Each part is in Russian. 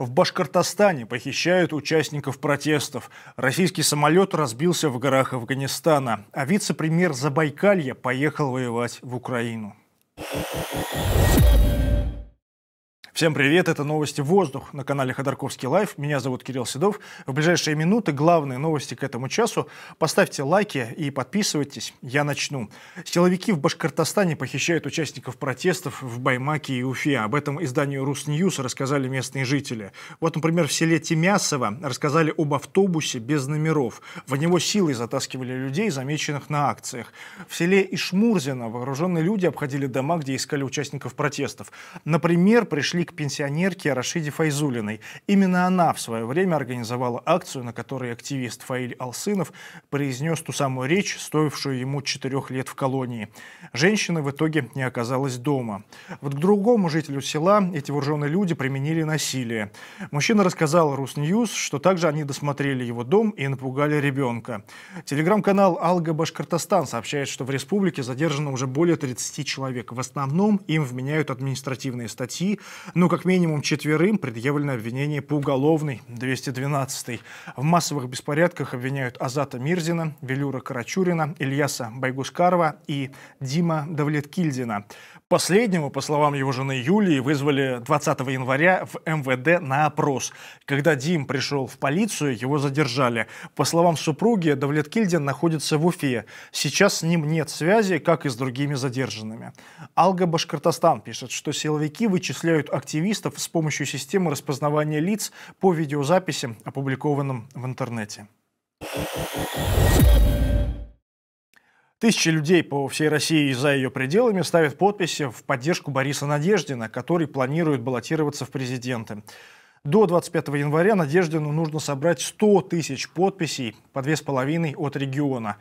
В Башкортостане похищают участников протестов. Российский самолет разбился в горах Афганистана, а вице-премьер Забайкалья поехал воевать в Украину. Всем привет, это новости «Воздух» на канале Ходорковский лайф. Меня зовут Кирилл Седов. В ближайшие минуты главные новости к этому часу. Поставьте лайки и подписывайтесь. Я начну. Силовики в Башкортостане похищают участников протестов в Баймаке и Уфе. Об этом изданию «Русньюз» рассказали местные жители. Вот, например, в селе Тимясово рассказали об автобусе без номеров. В него силой затаскивали людей, замеченных на акциях. В селе Ишмурзино вооруженные люди обходили дома, где искали участников протестов. Например, пришли к пенсионерке Рашиде Файзулиной. Именно она в свое время организовала акцию, на которой активист Фаиль Алсынов произнес ту самую речь, стоившую ему четырех лет в колонии. Женщина в итоге не оказалась дома. Вот к другому жителю села эти вооруженные люди применили насилие. Мужчина рассказал Русньюз, что также они досмотрели его дом и напугали ребенка. Телеграм-канал «Алга Башкортостан» сообщает, что в республике задержано уже более 30 человек. В основном им вменяют административные статьи, ну, как минимум четверым предъявлено обвинение по уголовной 212 В массовых беспорядках обвиняют Азата Мирзина, Велюра Карачурина, Ильяса Байгушкарова и Дима Давлеткильдина. Последнего, по словам его жены Юлии, вызвали 20 января в МВД на опрос. Когда Дим пришел в полицию, его задержали. По словам супруги, Давлеткильдин находится в Уфе. Сейчас с ним нет связи, как и с другими задержанными. Алга Башкортостан пишет, что силовики вычисляют активистов с помощью системы распознавания лиц по видеозаписям, опубликованным в интернете. Тысячи людей по всей России и за ее пределами ставят подписи в поддержку Бориса Надеждина, который планирует баллотироваться в президенты. До 25 января Надеждину нужно собрать 100 тысяч подписей по две с половиной от региона.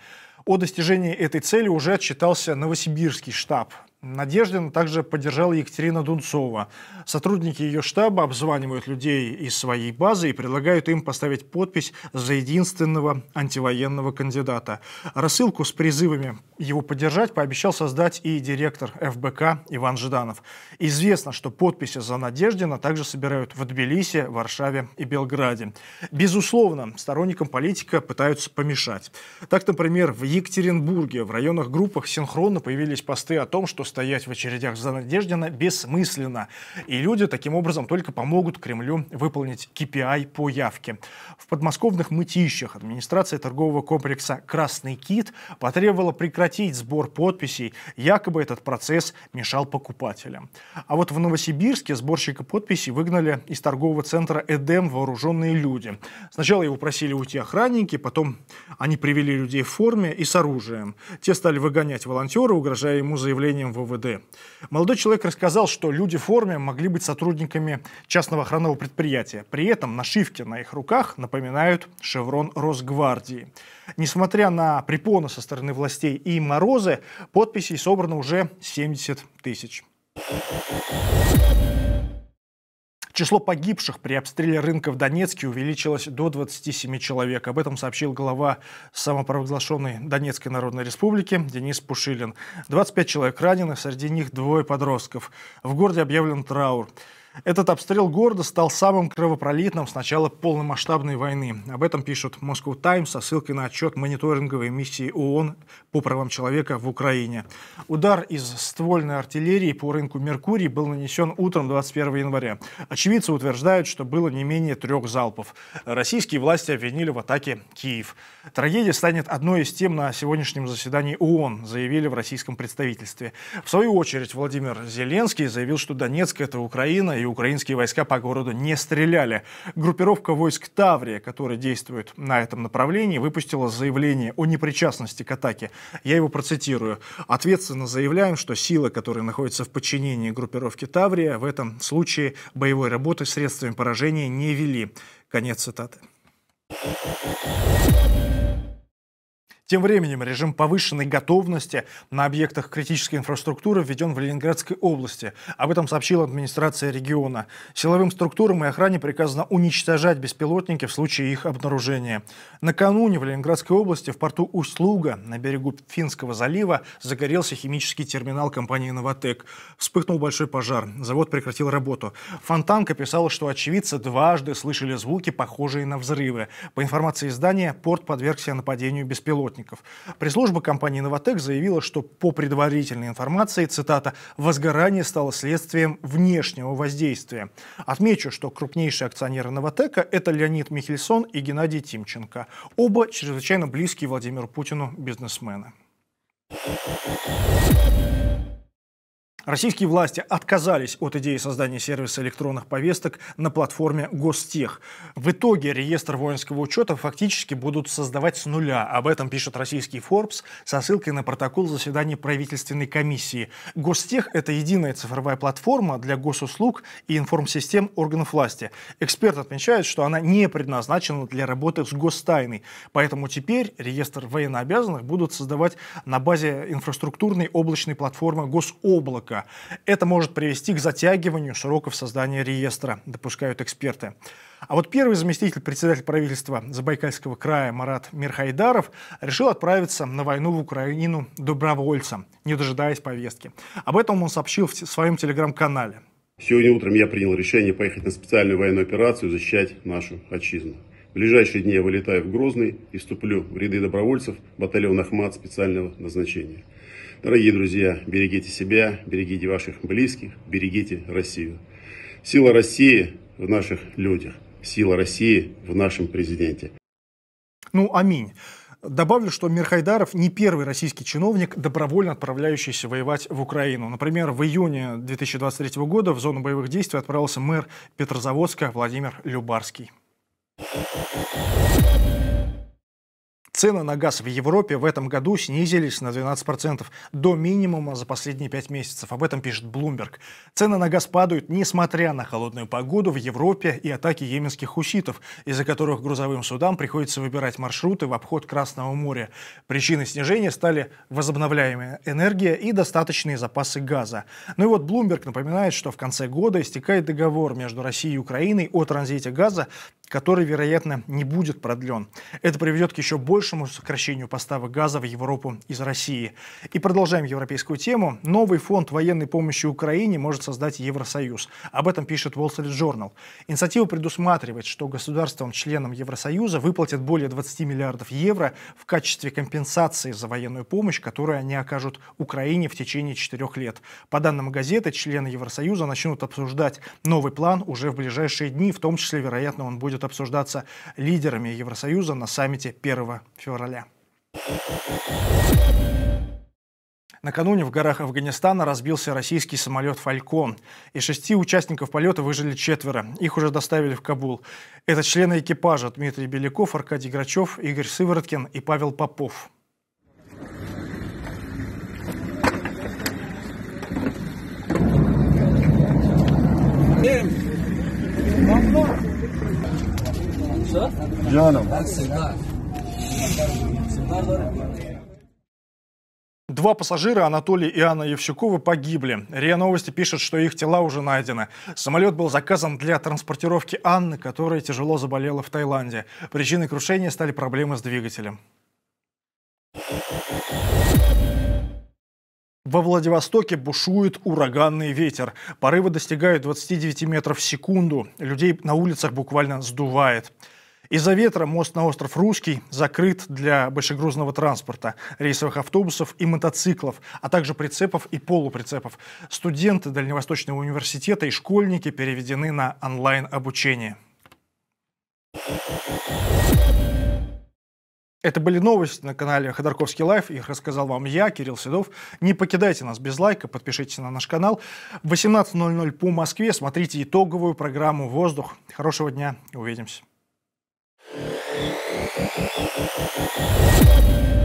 О достижении этой цели уже отчитался Новосибирский штаб. Надеждин также поддержала Екатерина Дунцова. Сотрудники ее штаба обзванивают людей из своей базы и предлагают им поставить подпись за единственного антивоенного кандидата. Рассылку с призывами его поддержать пообещал создать и директор ФБК Иван Жданов. Известно, что подписи за Надеждина также собирают в Тбилиси, Варшаве и Белграде. Безусловно, сторонникам политика пытаются помешать. Так, например, в Екатеринбурге в районах группах синхронно появились посты о том, что стоять в очередях за Надеждина бессмысленно. И люди таким образом только помогут Кремлю выполнить KPI по явке. В подмосковных мытищах администрация торгового комплекса «Красный кит» потребовала прекратить сбор подписей, якобы этот процесс мешал покупателям. А вот в Новосибирске сборщика подписей выгнали из торгового центра «Эдем» вооруженные люди. Сначала его просили уйти охранники, потом они привели людей в форме и с оружием. Те стали выгонять волонтера, угрожая ему заявлением МВД. Молодой человек рассказал, что люди в форме могли быть сотрудниками частного охранного предприятия. При этом нашивки на их руках напоминают шеврон Росгвардии. Несмотря на препоны со стороны властей и морозы, подписей собрано уже 70 тысяч. Число погибших при обстреле рынка в Донецке увеличилось до 27 человек. Об этом сообщил глава самопровозглашенной Донецкой Народной Республики Денис Пушилин. 25 человек ранены, среди них двое подростков. В городе объявлен траур. Этот обстрел города стал самым кровопролитным с начала полномасштабной войны. Об этом пишут Moscow Times со ссылкой на отчет мониторинговой миссии ООН по правам человека в Украине. Удар из ствольной артиллерии по рынку Меркурий был нанесен утром 21 января. Очевидцы утверждают, что было не менее трех залпов. Российские власти обвинили в атаке Киев. Трагедия станет одной из тем на сегодняшнем заседании ООН, заявили в российском представительстве. В свою очередь Владимир Зеленский заявил, что Донецк – это Украина и украинские войска по городу не стреляли. Группировка войск Таврия, которая действует на этом направлении, выпустила заявление о непричастности к атаке. Я его процитирую. Ответственно заявляем, что силы, которые находятся в подчинении группировки Таврия, в этом случае боевой работы средствами поражения не вели. Конец цитаты. Тем временем режим повышенной готовности на объектах критической инфраструктуры введен в Ленинградской области. Об этом сообщила администрация региона. Силовым структурам и охране приказано уничтожать беспилотники в случае их обнаружения. Накануне в Ленинградской области в порту Усть-Луга на берегу Финского залива загорелся химический терминал компании «Новотек». Вспыхнул большой пожар. Завод прекратил работу. Фонтанка писала, что очевидцы дважды слышали звуки, похожие на взрывы. По информации издания, порт подвергся нападению беспилотников работников. Пресс-служба компании «Новотек» заявила, что по предварительной информации, цитата, «возгорание стало следствием внешнего воздействия». Отмечу, что крупнейшие акционеры «Новотека» — это Леонид Михельсон и Геннадий Тимченко. Оба чрезвычайно близкие Владимиру Путину бизнесмены. Российские власти отказались от идеи создания сервиса электронных повесток на платформе Гостех. В итоге реестр воинского учета фактически будут создавать с нуля. Об этом пишет российский Forbes со ссылкой на протокол заседания правительственной комиссии. Гостех – это единая цифровая платформа для госуслуг и информсистем органов власти. Эксперт отмечает, что она не предназначена для работы с гостайной, поэтому теперь реестр военнообязанных будут создавать на базе инфраструктурной облачной платформы Гособлака срока. Это может привести к затягиванию сроков создания реестра, допускают эксперты. А вот первый заместитель председателя правительства Забайкальского края Марат Мирхайдаров решил отправиться на войну в Украину добровольцем, не дожидаясь повестки. Об этом он сообщил в своем телеграм-канале. Сегодня утром я принял решение поехать на специальную военную операцию защищать нашу отчизну. В ближайшие дни я вылетаю в Грозный и вступлю в ряды добровольцев батальона «Ахмат» специального назначения. Дорогие друзья, берегите себя, берегите ваших близких, берегите Россию. Сила России в наших людях, сила России в нашем президенте. Ну, аминь. Добавлю, что Мирхайдаров не первый российский чиновник, добровольно отправляющийся воевать в Украину. Например, в июне 2023 года в зону боевых действий отправился мэр Петрозаводска Владимир Любарский. Цены на газ в Европе в этом году снизились на 12% до минимума за последние 5 месяцев. Об этом пишет Bloomberg. Цены на газ падают, несмотря на холодную погоду в Европе и атаки йеменских хуситов, из-за которых грузовым судам приходится выбирать маршруты в обход Красного моря. Причиной снижения стали возобновляемая энергия и достаточные запасы газа. Ну и вот Bloomberg напоминает, что в конце года истекает договор между Россией и Украиной о транзите газа, который, вероятно, не будет продлен. Это приведет к еще большему большему сокращению поставок газа в Европу из России. И продолжаем европейскую тему. Новый фонд военной помощи Украине может создать Евросоюз. Об этом пишет Wall Street Journal. Инициатива предусматривает, что государствам-членам Евросоюза выплатят более 20 миллиардов евро в качестве компенсации за военную помощь, которую они окажут Украине в течение четырех лет. По данным газеты, члены Евросоюза начнут обсуждать новый план уже в ближайшие дни, в том числе, вероятно, он будет обсуждаться лидерами Евросоюза на саммите 1 февраля. Накануне в горах Афганистана разбился российский самолет «Фалькон». Из шести участников полета выжили четверо. Их уже доставили в Кабул. Это члены экипажа Дмитрий Беляков, Аркадий Грачев, Игорь Сывороткин и Павел Попов. Джоном. Два пассажира, Анатолий и Анна Евщуковы, погибли. РИА Новости пишет, что их тела уже найдены. Самолет был заказан для транспортировки Анны, которая тяжело заболела в Таиланде. Причиной крушения стали проблемы с двигателем. Во Владивостоке бушует ураганный ветер. Порывы достигают 29 метров в секунду. Людей на улицах буквально сдувает. Из-за ветра мост на остров Русский закрыт для большегрузного транспорта, рейсовых автобусов и мотоциклов, а также прицепов и полуприцепов. Студенты Дальневосточного университета и школьники переведены на онлайн-обучение. Это были новости на канале Ходорковский Лайф. Их рассказал вам я, Кирилл Седов. Не покидайте нас без лайка, подпишитесь на наш канал. В 18.00 по Москве смотрите итоговую программу «Воздух». Хорошего дня, увидимся. Thank you.